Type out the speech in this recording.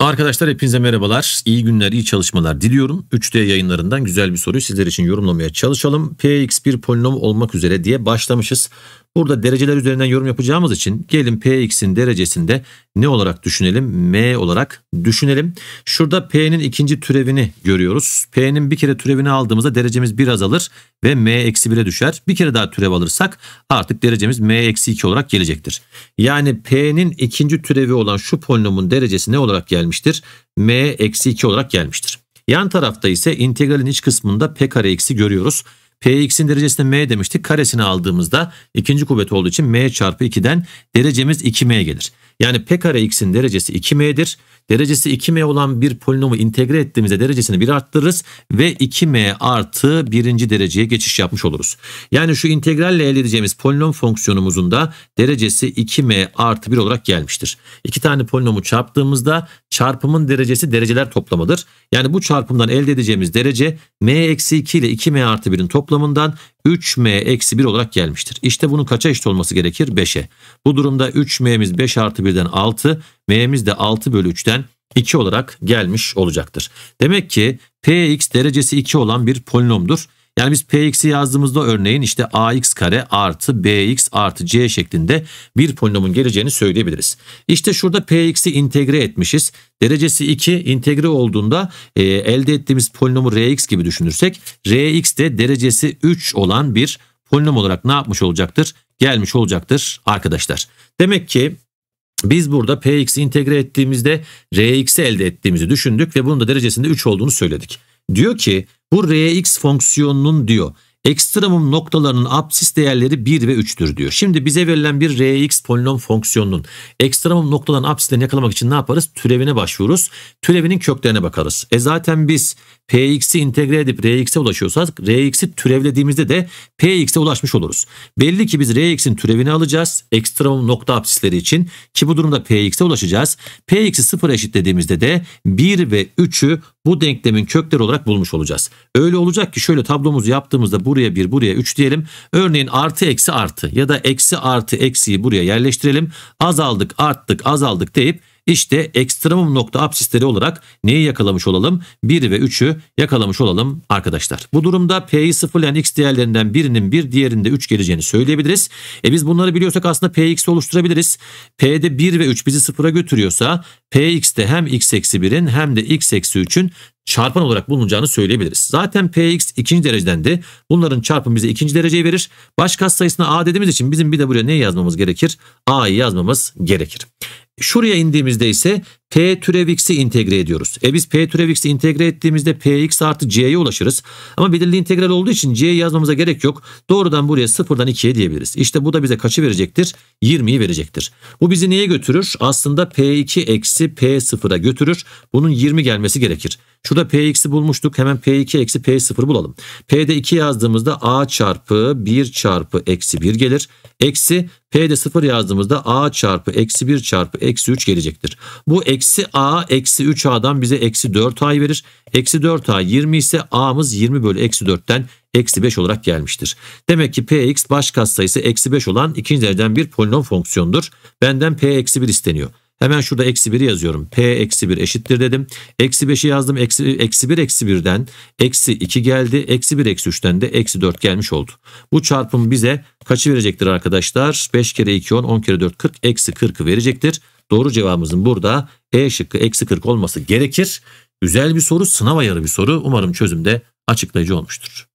Arkadaşlar hepinize merhabalar. İyi günler, iyi çalışmalar diliyorum. 3D yayınlarından güzel bir soruyu sizler için yorumlamaya çalışalım. Px bir polinom olmak üzere diye başlamışız. Burada dereceler üzerinden yorum yapacağımız için gelin Px'in derecesinde ne olarak düşünelim? M olarak düşünelim. Şurada P'nin ikinci türevini görüyoruz. P'nin bir kere türevini aldığımızda derecemiz bir azalır ve M eksi 1'e düşer. Bir kere daha türev alırsak artık derecemiz M eksi 2 olarak gelecektir. Yani P'nin ikinci türevi olan şu polinomun derecesi ne olarak gelmiştir? M eksi 2 olarak gelmiştir. Yan tarafta ise integralin iç kısmında p kare x'i görüyoruz. Px'in derecesini m demiştik. Karesini aldığımızda ikinci kuvvet olduğu için m çarpı 2'den derecemiz 2m gelir. Yani p kare x'in derecesi 2m'dir. Derecesi 2m olan bir polinomu integre ettiğimizde derecesini 1 arttırırız ve 2m artı birinci dereceye geçiş yapmış oluruz. Yani şu integralle elde edeceğimiz polinom fonksiyonumuzun da derecesi 2m artı 1 olarak gelmiştir. İki tane polinomu çarptığımızda çarpımın derecesi dereceler toplamıdır. Yani bu çarpımdan elde edeceğimiz derece m eksi 2 ile 2m artı 1'in toplamından 3m eksi 1 olarak gelmiştir. İşte bunun kaça eşit olması gerekir? 5'e. Bu durumda 3m'miz 5 artı 1'den 6, m'miz de 6 bölü 3'ten 2 olarak gelmiş olacaktır. Demek ki px derecesi 2 olan bir polinomdur. Yani biz px'i yazdığımızda örneğin işte ax kare artı bx artı c şeklinde bir polinomun geleceğini söyleyebiliriz. İşte şurada px'i integre etmişiz. Derecesi 2 integre olduğunda e, elde ettiğimiz polinomu rx gibi düşünürsek rx de derecesi 3 olan bir polinom olarak ne yapmış olacaktır? Gelmiş olacaktır arkadaşlar. Demek ki biz burada px'i integre ettiğimizde rx'i elde ettiğimizi düşündük ve bunun da derecesinde 3 olduğunu söyledik. Diyor ki bu rx fonksiyonunun diyor ekstremum noktalarının absis değerleri 1 ve 3'tür diyor. Şimdi bize verilen bir rx polinom fonksiyonunun ekstremum noktaların absislerini yakalamak için ne yaparız? Türevine başvururuz. Türevinin köklerine bakarız. E zaten biz px'i integre edip rx'e ulaşıyorsak rx'i türevlediğimizde de px'e ulaşmış oluruz. Belli ki biz rx'in türevini alacağız ekstremum nokta absisleri için ki bu durumda px'e ulaşacağız. px'i 0 eşitlediğimizde de 1 ve 3'ü bu denklemin kökleri olarak bulmuş olacağız. Öyle olacak ki şöyle tablomuzu yaptığımızda buraya 1 buraya 3 diyelim. Örneğin artı eksi artı ya da eksi artı eksiyi buraya yerleştirelim. Azaldık arttık azaldık deyip işte ekstremum nokta absisleri olarak neyi yakalamış olalım? 1 ve 3'ü yakalamış olalım arkadaşlar. Bu durumda P'yi sıfırlayan x değerlerinden birinin bir diğerinde 3 geleceğini söyleyebiliriz. E biz bunları biliyorsak aslında Px oluşturabiliriz. P'de 1 ve 3 bizi sıfıra götürüyorsa Px'de hem x eksi 1'in hem de x eksi 3'ün çarpan olarak bulunacağını söyleyebiliriz. Zaten px ikinci derecedendi. Bunların çarpımı bize ikinci dereceyi verir. Başka kas sayısına a dediğimiz için bizim bir de buraya ne yazmamız gerekir? a'yı yazmamız gerekir. Şuraya indiğimizde ise P türev x'i integre ediyoruz. E biz P türev x'i integre ettiğimizde Px artı C'ye ulaşırız. Ama belirli integral olduğu için C'yi yazmamıza gerek yok. Doğrudan buraya sıfırdan 2'ye diyebiliriz. İşte bu da bize kaçı verecektir? 20'yi verecektir. Bu bizi neye götürür? Aslında P2 eksi P0'a götürür. Bunun 20 gelmesi gerekir. Şurada Px'i bulmuştuk. Hemen P2 eksi P0 bulalım. P'de 2 yazdığımızda A çarpı 1 çarpı eksi 1 gelir. Eksi P'de 0 yazdığımızda A çarpı eksi 1 çarpı eksi 3 gelecektir. Bu eksi Eksi a eksi 3a'dan bize eksi 4a'yı verir. Eksi 4a 20 ise a'mız 20 bölü eksi 4'ten eksi 5 olarak gelmiştir. Demek ki px baş katsayısı eksi 5 olan ikinci dereceden bir polinom fonksiyondur. Benden p eksi 1 isteniyor. Hemen şurada eksi 1'i yazıyorum. P eksi 1 eşittir dedim. Eksi 5'i yazdım. Eksi, eksi 1 eksi 1'den eksi 2 geldi. Eksi 1 eksi 3'ten de eksi 4 gelmiş oldu. Bu çarpım bize kaçı verecektir arkadaşlar? 5 kere 2 10, 10 kere 4 40, eksi 40'ı verecektir. Doğru cevabımızın burada E şıkkı eksi 40 olması gerekir. Güzel bir soru, sınav ayarı bir soru. Umarım çözümde açıklayıcı olmuştur.